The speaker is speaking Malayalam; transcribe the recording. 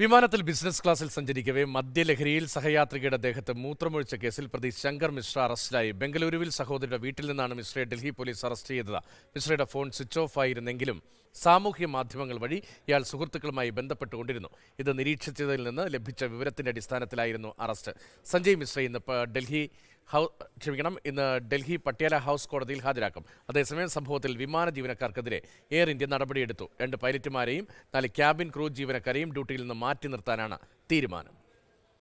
വിമാനത്തിൽ ബിസിനസ് ക്ലാസിൽ സഞ്ചരിക്കവേ മദ്യലഹരിയിൽ സഹയാത്രികയുടെ ദേഹത്ത് മൂത്രമൊഴിച്ച കേസിൽ പ്രതി ശങ്കർ മിശ്ര അറസ്റ്റിലായി ബംഗളൂരുവിൽ സഹോദരിയുടെ വീട്ടിൽ നിന്നാണ് മിശ്രയെ ഡൽഹി പോലീസ് അറസ്റ്റ് ചെയ്തത് മിശ്രയുടെ ഫോൺ സ്വിച്ച് ഓഫ് ആയിരുന്നെങ്കിലും സാമൂഹ്യ മാധ്യമങ്ങൾ വഴി ഇയാൾ സുഹൃത്തുക്കളുമായി ബന്ധപ്പെട്ടുകൊണ്ടിരുന്നു ഇത് നിരീക്ഷിച്ചതിൽ നിന്ന് ലഭിച്ച വിവരത്തിന്റെ അടിസ്ഥാനത്തിലായിരുന്നു അറസ്റ്റ് സഞ്ജയ് മിശ്ര ഇന്ന് ഡൽഹി ക്ഷമിക്കണം ഇന്ന് ഡൽഹി പട്യാല ഹൗസ് കോടതിയിൽ ഹാജരാക്കും അതേസമയം സംഭവത്തിൽ വിമാന ജീവനക്കാർക്കെതിരെ എയർ ഇന്ത്യ നടപടിയെടുത്തു രണ്ട് പൈലറ്റുമാരെയും നാല് ക്യാബിൻ ക്രൂ ജീവനക്കാരെയും ഡ്യൂട്ടിയിൽ നിന്ന് മാറ്റി നിർത്താനാണ് തീരുമാനം